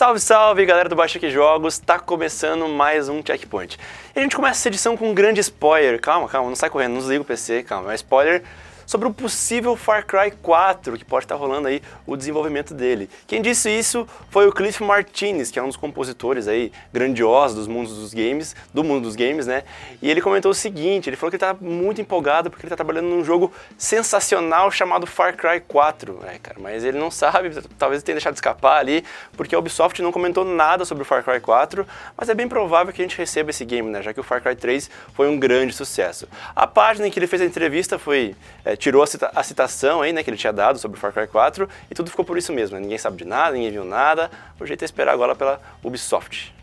Salve, salve galera do Baixa Que Jogos, tá começando mais um Checkpoint. E a gente começa essa edição com um grande spoiler, calma, calma, não sai correndo, não desliga o PC, calma, é spoiler sobre o possível Far Cry 4, que pode estar rolando aí o desenvolvimento dele. Quem disse isso foi o Cliff Martinez, que é um dos compositores aí grandiosos dos mundos dos games, do mundo dos games, né? E ele comentou o seguinte, ele falou que ele tá muito empolgado porque ele tá trabalhando num jogo sensacional chamado Far Cry 4, né, cara? Mas ele não sabe, talvez tenha deixado escapar ali, porque a Ubisoft não comentou nada sobre o Far Cry 4, mas é bem provável que a gente receba esse game, né? Já que o Far Cry 3 foi um grande sucesso. A página em que ele fez a entrevista foi é, tirou a, cita a, citação aí, né, que ele tinha dado sobre Far Cry 4 e tudo ficou por isso mesmo. Né? Ninguém sabe de nada, ninguém viu nada. O jeito é esperar agora pela Ubisoft.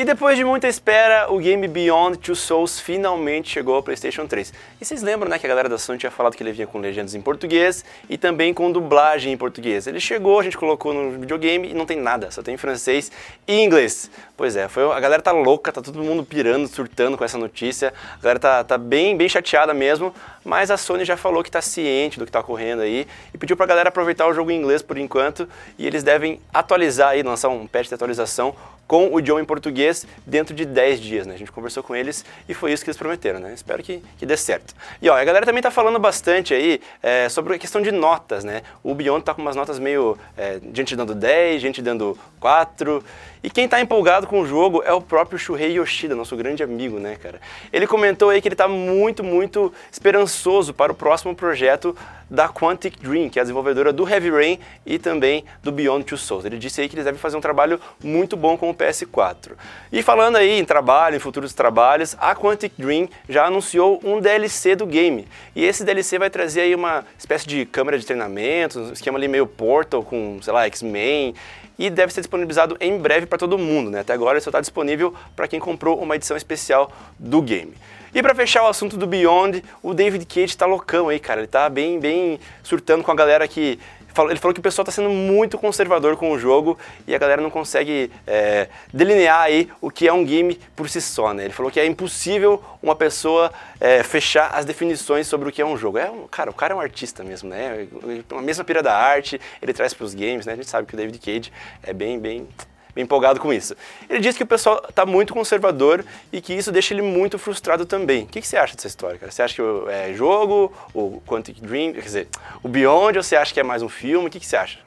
E depois de muita espera, o game Beyond Two Souls finalmente chegou ao PlayStation 3. E vocês lembram, né, que a galera da Sony tinha falado que ele vinha com legendas em português e também com dublagem em português. Ele chegou, a gente colocou no videogame e não tem nada, só tem francês e inglês. Pois é, foi, a galera tá louca, tá todo mundo pirando, surtando com essa notícia. A galera tá, tá bem, bem chateada mesmo, mas a Sony já falou que tá ciente do que tá ocorrendo aí e pediu pra galera aproveitar o jogo em inglês por enquanto e eles devem atualizar aí, lançar um patch de atualização com o John em português dentro de 10 dias, né? A gente conversou com eles e foi isso que eles prometeram, né? Espero que, que dê certo. E ó, a galera também tá falando bastante aí é, sobre a questão de notas, né? O Beyond tá com umas notas meio... É, gente dando 10, gente dando 4... E quem tá empolgado com o jogo é o próprio Shuhei Yoshida, nosso grande amigo, né, cara? Ele comentou aí que ele tá muito, muito esperançoso para o próximo projeto da Quantic Dream, que é a desenvolvedora do Heavy Rain e também do Beyond Two Souls. Ele disse aí que eles devem fazer um trabalho muito bom com o PS4. E falando aí em trabalho, em futuros trabalhos, a Quantic Dream já anunciou um DLC do game. E esse DLC vai trazer aí uma espécie de câmera de treinamento, um esquema ali meio Portal com, sei lá, X-Men, e deve ser disponibilizado em breve para todo mundo, né? Até agora ele só está disponível para quem comprou uma edição especial do game. E para fechar o assunto do Beyond, o David Cage está loucão aí, cara. Ele está bem, bem surtando com a galera que ele falou que o pessoal está sendo muito conservador com o jogo e a galera não consegue é, delinear aí o que é um game por si só, né? Ele falou que é impossível uma pessoa é, fechar as definições sobre o que é um jogo. É um, cara, o cara é um artista mesmo, né? É a mesma pira da arte, ele traz para os games, né? A gente sabe que o David Cage é bem, bem bem empolgado com isso. Ele diz que o pessoal está muito conservador e que isso deixa ele muito frustrado também. O que, que você acha dessa história, cara? Você acha que é jogo, o Quantic Dream, quer dizer, o Beyond, ou você acha que é mais um filme? O que, que você acha?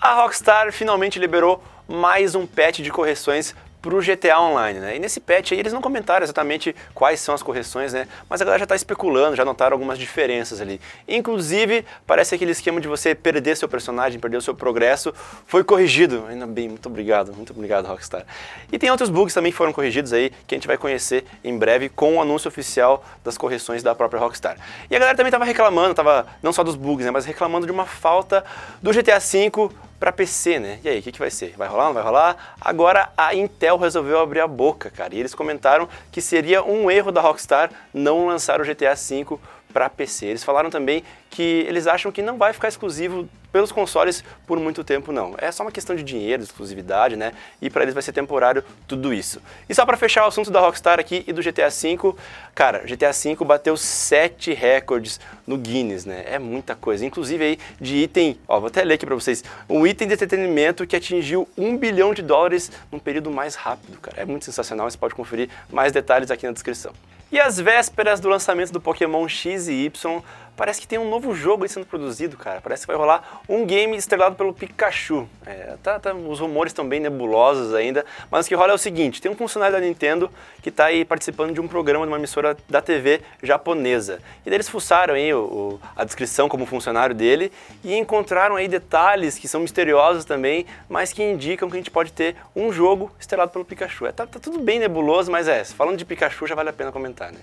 A Rockstar finalmente liberou mais um patch de correções para o GTA Online, né? E nesse patch aí eles não comentaram exatamente quais são as correções, né? Mas a galera já está especulando, já notaram algumas diferenças ali. Inclusive, parece aquele esquema de você perder seu personagem, perder o seu progresso, foi corrigido. Ainda bem, muito obrigado, muito obrigado, Rockstar. E tem outros bugs também que foram corrigidos aí, que a gente vai conhecer em breve com o anúncio oficial das correções da própria Rockstar. E a galera também estava reclamando, estava não só dos bugs, né? Mas reclamando de uma falta do GTA V para PC, né? E aí, o que, que vai ser? Vai rolar, não vai rolar? Agora a Intel resolveu abrir a boca, cara, e eles comentaram que seria um erro da Rockstar não lançar o GTA V para PC. Eles falaram também que eles acham que não vai ficar exclusivo pelos consoles por muito tempo não. É só uma questão de dinheiro, de exclusividade, né? E para eles vai ser temporário tudo isso. E só para fechar o assunto da Rockstar aqui e do GTA V, cara, GTA V bateu sete recordes no Guinness, né? É muita coisa, inclusive aí de item, ó, vou até ler aqui para vocês, um item de entretenimento que atingiu um bilhão de dólares num período mais rápido, cara. É muito sensacional, você pode conferir mais detalhes aqui na descrição. E às vésperas do lançamento do Pokémon X e Y, parece que tem um novo jogo sendo produzido, cara. Parece que vai rolar um game estrelado pelo Pikachu. É, tá, tá, os rumores estão bem nebulosos ainda, mas o que rola é o seguinte, tem um funcionário da Nintendo que está aí participando de um programa de uma emissora da TV japonesa. E daí eles fuçaram aí o, o, a descrição como funcionário dele e encontraram aí detalhes que são misteriosos também, mas que indicam que a gente pode ter um jogo estrelado pelo Pikachu. É, tá, tá tudo bem nebuloso, mas é, falando de Pikachu já vale a pena comentar, né?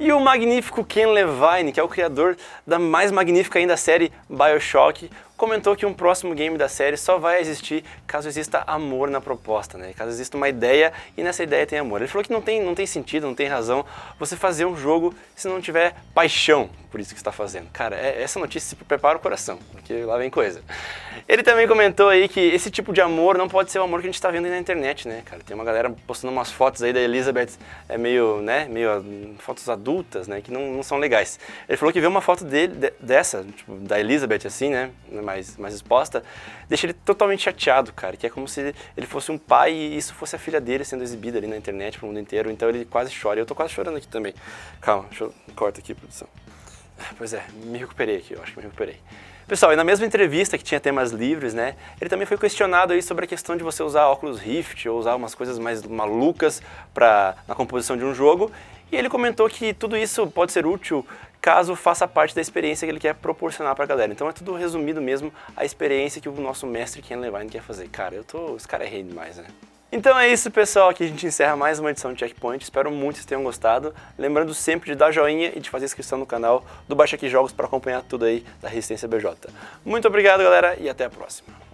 E o magnífico Ken Levine, que é o criador da mais magnífica ainda série BioShock, comentou que um próximo game da série só vai existir caso exista amor na proposta, né? Caso exista uma ideia e nessa ideia tem amor. Ele falou que não tem, não tem sentido, não tem razão você fazer um jogo se não tiver paixão por isso que está fazendo. Cara, é, essa notícia se prepara o coração porque lá vem coisa. Ele também comentou aí que esse tipo de amor não pode ser o amor que a gente está vendo aí na internet, né, cara? Tem uma galera postando umas fotos aí da Elizabeth, é meio, né, meio hum, fotos adultas, né, que não, não são legais. Ele falou que ver uma foto dele, de, dessa, tipo, da Elizabeth assim, né, mais, mais exposta, deixa ele totalmente chateado, cara, que é como se ele fosse um pai e isso fosse a filha dele sendo exibida ali na internet pro mundo inteiro, então ele quase chora. Eu tô quase chorando aqui também. Calma, deixa eu corta aqui, produção. Ah, pois é, me recuperei aqui, eu acho que me recuperei. Pessoal, e na mesma entrevista que tinha temas livres, né, ele também foi questionado aí sobre a questão de você usar óculos Rift ou usar umas coisas mais malucas pra, na composição de um jogo, e ele comentou que tudo isso pode ser útil caso faça parte da experiência que ele quer proporcionar para a galera. Então é tudo resumido mesmo a experiência que o nosso mestre Ken Levine quer fazer. Cara, eu tô, esse cara é rei demais, né? Então é isso, pessoal. Aqui a gente encerra mais uma edição de Checkpoint. Espero muito que vocês tenham gostado. Lembrando sempre de dar joinha e de fazer inscrição no canal do Baixa Aqui Jogos para acompanhar tudo aí da Resistência BJ. Muito obrigado, galera, e até a próxima.